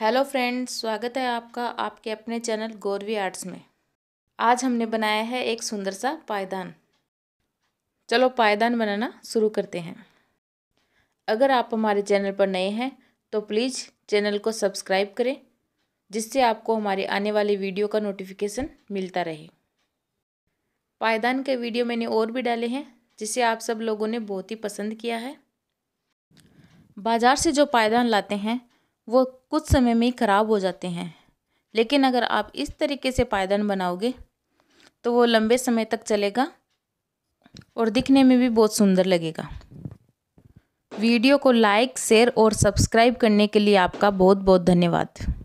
hello friends स्वागत है आपका आपके अपने चैनल गौरवी आर्ट्स में आज हमने बनाया है एक सुंदर सा पायदान चलो पायदान बनाना शुरू करते हैं अगर आप हमारे चैनल पर नए हैं तो प्लीज़ चैनल को सब्सक्राइब करें जिससे आपको हमारे आने वाली वीडियो का नोटिफिकेशन मिलता रहे पायदान के वीडियो मैंने और भी डाले हैं जिसे आप सब लोगों ने बहुत ही पसंद किया है बाज़ार से जो पायदान लाते हैं वो कुछ समय में ही ख़राब हो जाते हैं लेकिन अगर आप इस तरीके से पायदान बनाओगे तो वो लंबे समय तक चलेगा और दिखने में भी बहुत सुंदर लगेगा वीडियो को लाइक शेयर और सब्सक्राइब करने के लिए आपका बहुत बहुत धन्यवाद